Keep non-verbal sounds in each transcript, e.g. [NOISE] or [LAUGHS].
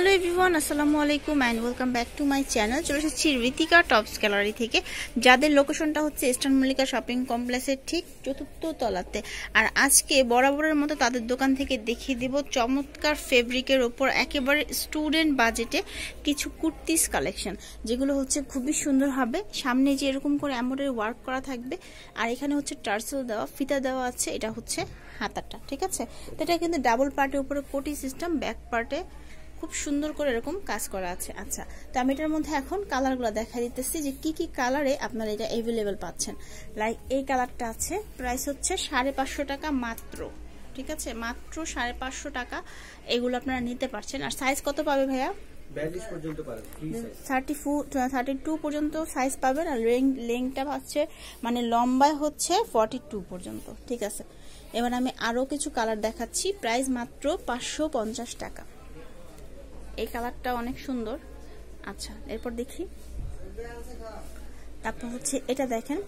hello everyone আসসালামু আলাইকুম and welcome back to my channel চলে এসেছি ঋতিকা টপস গ্যালারি থেকে যাদের লোকেশনটা হচ্ছে ইস্টার্ন মল্লিকা শপিং কমপ্লেক্সের ঠিক চতুর্থ তলাতে আর আজকে বরাবরের মতো তাদের দোকান থেকে দেখিয়ে দেব চমৎকার ফেব্রিকের ওপর একেবারে স্টুডেন্ট বাজেটে কিছু কুর্তিস কালেকশন যেগুলো হচ্ছে খুবই সুন্দর হবে সামনে যে এরকম করে অ্যামোডের ওয়ার্ক করা থাকবে আর এখানে হচ্ছে টার্সেল দেওয়া ফিতা দেওয়া আছে এটা হচ্ছে হাতাটা ঠিক আছে তো এটা কিন্তু ডাবল পার্টের উপরে কোটি সিস্টেম ব্যাক পার্টে খুব সুন্দর করে এরকম কাজ করা আছে আচ্ছা তো আমি এটার মধ্যে এখন কালারগুলো দেখা দিতেছি যে কি কি কালারে আপনারা এটা অ্যাভেলেবেল পাচ্ছেন লাইক এই কালারটা আছে প্রাইস হচ্ছে সাড়ে পাঁচশো টাকা মাত্র ঠিক আছে মাত্র সাড়ে পাঁচশো টাকা এগুলো আপনারা নিতে পারছেন আর সাইজ কত পাবে ভাইয়া থার্টি টু পর্যন্ত সাইজ পাবেন আর লেংটা মানে লম্বায় হচ্ছে ফর্টি টু পর্যন্ত ঠিক আছে এবার আমি আরও কিছু কালার দেখাচ্ছি প্রাইস মাত্র পাঁচশো টাকা এই কালারটা অনেক সুন্দর আচ্ছা এরপর দেখি তারপর হচ্ছে এটা দেখেন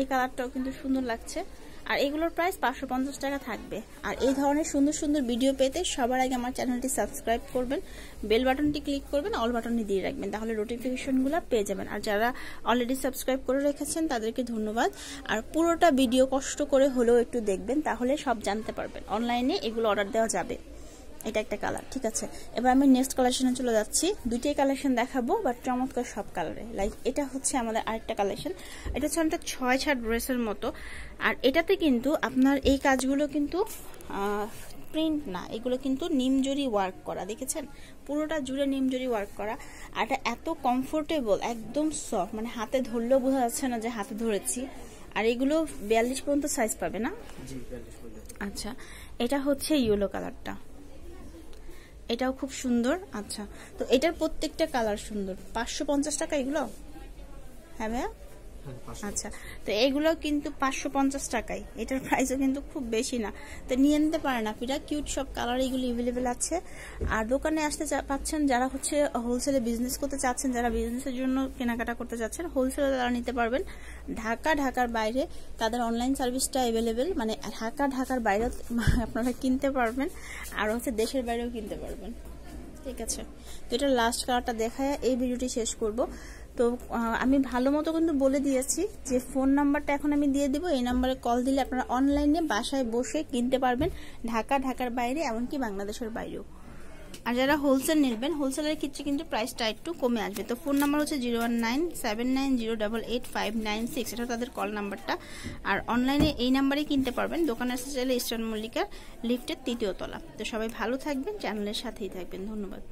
এই কালারটাও কিন্তু সুন্দর লাগছে আর এগুলোর প্রাইস পাঁচশো পঞ্চাশ টাকা থাকবে আর এই ধরনের সুন্দর সুন্দর ভিডিও পেতে সবার আগে আমার চ্যানেলটি সাবস্ক্রাইব করবেন বেল বাটনটি ক্লিক করবেন অল বাটনটি দিয়ে রাখবেন তাহলে নোটিফিকেশনগুলো পেয়ে যাবেন আর যারা অলরেডি সাবস্ক্রাইব করে রেখেছেন তাদেরকে ধন্যবাদ আর পুরোটা ভিডিও কষ্ট করে হলেও একটু দেখবেন তাহলে সব জানতে পারবেন অনলাইনে এগুলো অর্ডার দেওয়া যাবে এটা একটা কালার ঠিক আছে এবার আমি নেক্সট কালেকশনে চলে যাচ্ছি দুইটাই কালেকশন দেখাবো বাট চমৎকার সব কালারে লাইক এটা হচ্ছে আমাদের আরেকটা কালেকশন এটা হচ্ছে আমাদের ছয় ছাট ড্রেসের মতো আর এটাতে কিন্তু আপনার এই কাজগুলো কিন্তু প্রিন্ট না এগুলো কিন্তু নিমজুরি ওয়ার্ক করা দেখেছেন পুরোটা জুড়ে নিমজুরি ওয়ার্ক করা আর এটা এত কমফোর্টেবল একদম সফট মানে হাতে ধরলেও বোঝা যাচ্ছে না যে হাতে ধরেছি আর এগুলো বিয়াল্লিশ পর্যন্ত সাইজ পাবে না আচ্ছা এটা হচ্ছে ইয়েলো কালারটা এটাও খুব সুন্দর আচ্ছা তো এটার প্রত্যেকটা কালার সুন্দর পাঁচশো পঞ্চাশ টাকা এগুলো হ্যাঁ ভাইয়া আচ্ছা তো এগুলো কিন্তু পাঁচশো পঞ্চাশ টাকায় এটার প্রাইসও কিন্তু খুব বেশি না তো নিয়ে নিতে পারেন আপনারা কিউট সব কালার এগুলো অ্যাভেলেবেল আছে আর দোকানে আসতে পাচ্ছেন যারা হচ্ছে হোলসেলে বিজনেস করতে চাচ্ছেন যারা বিজনেসের জন্য কেনাকাটা করতে চাচ্ছেন হোলসেলে তারা নিতে পারবেন ঢাকা ঢাকার বাইরে তাদের অনলাইন সার্ভিসটা অ্যাভেলেবেল মানে ঢাকা ঢাকার বাইরেও [LAUGHS] আপনারা কিনতে পারবেন আর হচ্ছে দেশের বাইরেও কিনতে পারবেন ঠিক আছে তো এটা লাস্ট কালারটা দেখায় এই ভিডিওটি শেষ করব তো আমি ভালো মতো কিন্তু বলে দিয়েছি যে ফোন নাম্বারটা এখন আমি দিয়ে দিব এই নাম্বারে কল দিলে আপনারা অনলাইনে বাসায় বসে কিনতে পারবেন ঢাকা ঢাকার বাইরে এমনকি বাংলাদেশের বাইরেও আর যারা হোলসেল নেবেন হোলসেলের ক্ষেত্রে কিন্তু প্রাইসটা একটু কমে আসবে তো ফোন নাম্বার হচ্ছে zero one nine seven nine zero double eight five nine six এটা তাদের কল নাম্বারটা আর অনলাইনে এই নাম্বারে কিনতে পারবেন দোকান আসতে চাইলে ইস্টার্ন মল্লিকার লিফটের তৃতীয় তলা তো সবাই ভালো থাকবেন চ্যানেলের সাথেই থাকবেন ধন্যবাদ